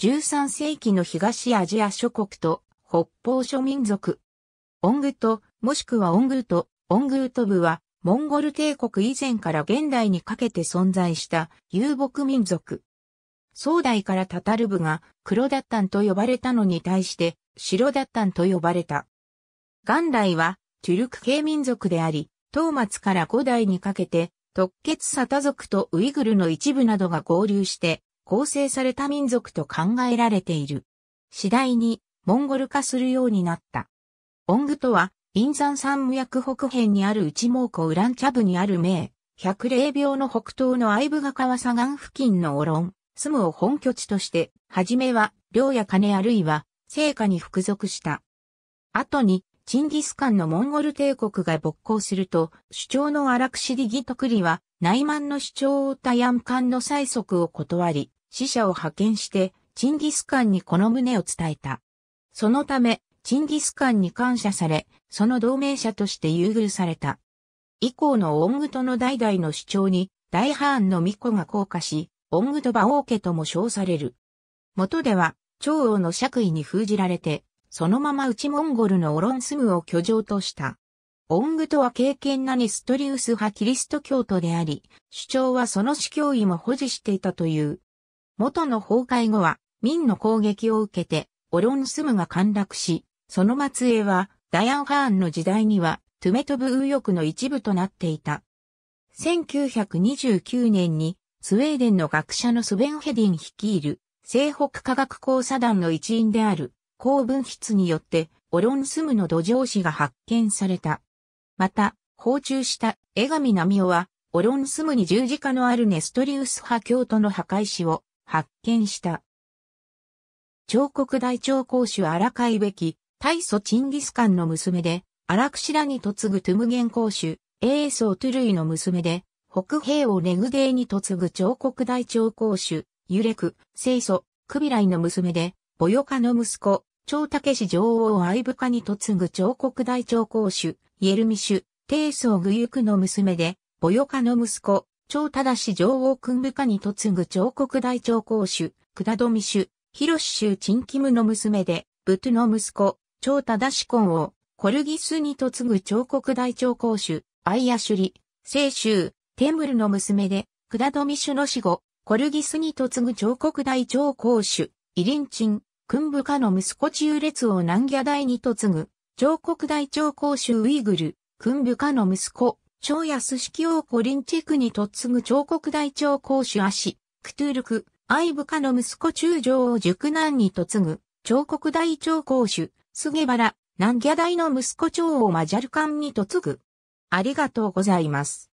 13世紀の東アジア諸国と北方諸民族。オングト、もしくはオングート、オングート部は、モンゴル帝国以前から現代にかけて存在した遊牧民族。宋代からタタル部が黒だったんと呼ばれたのに対して白だったんと呼ばれた。元来はチュルク系民族であり、東末から古代にかけて特決サタ族とウイグルの一部などが合流して構成された民族と考えられている。次第にモンゴル化するようになった。オングとは、陰山山脈北辺にある内蒙古ウランチャブにある名、百霊病の北東のアガカワ川ガン付近のオロン、スムを本拠地として、はじめは、領や金あるいは、聖火に服属した。後に、チンギスカンのモンゴル帝国が勃興すると、主張のアラクシディギトクリは、内満の主張をタヤンカンの催促を断り、使者を派遣して、チンギスカンにこの旨を伝えた。そのため、チンギスカンに感謝され、その同盟者として優遇された。以降のオングトの代々の主張に、大ハーンの巫女が降下し、オングトバ王家とも称される。元では、長王の爵位に封じられて、そのまま内モンゴルのオロンスムを居城とした。オングトは敬虔なニストリウス派キリスト教徒であり、主張はその司教位も保持していたという、元の崩壊後は、民の攻撃を受けて、オロンスムが陥落し、その末裔は、ダヤン・ハーンの時代には、トゥメトブ右翼の一部となっていた。1929年に、スウェーデンの学者のスベンヘディン率いる、西北科学交差団の一員である、高分筆によって、オロンスムの土壌史が発見された。また、訪中した江上奈美夫は、オロンスムに十字架のあるネストリウス派教徒の破壊史を発見した。彫刻大長公主荒海べき、大祖チンギスカンの娘で、荒くしらに嫁ぐトゥムゲン公主、エーソートゥルイの娘で、北平をネグゲーに嫁ぐ彫刻大長公主、ユレク、聖祖、クビライの娘で、ボヨカの息子、長武氏女王を愛部下に嫁ぐ彫刻大長公主、イエルミシュ、テイソーグユクの娘で、ボヨカの息子、長忠上王君部下に嫁ぐ長国大長公主、下富主、広州陳キムの娘で、武トの息子、長忠婚を、コルギスに嫁ぐ長国大長公主、アイアシュリ、清州、テムルの娘で、下富主の死後、コルギスに嫁ぐ長国大長公主、イリンチン、君部下の息子中列を南ギャ大に嫁ぐ、長国大長公主ウイグル、君部下の息子、超安式王コリンチェクにつぐ彫刻大長公主足、クトゥルク、アイブカの息子中将を熟男につぐ、彫刻大長公主、菅原、南ギャ大の息子長王マジャルカンにつぐ。ありがとうございます。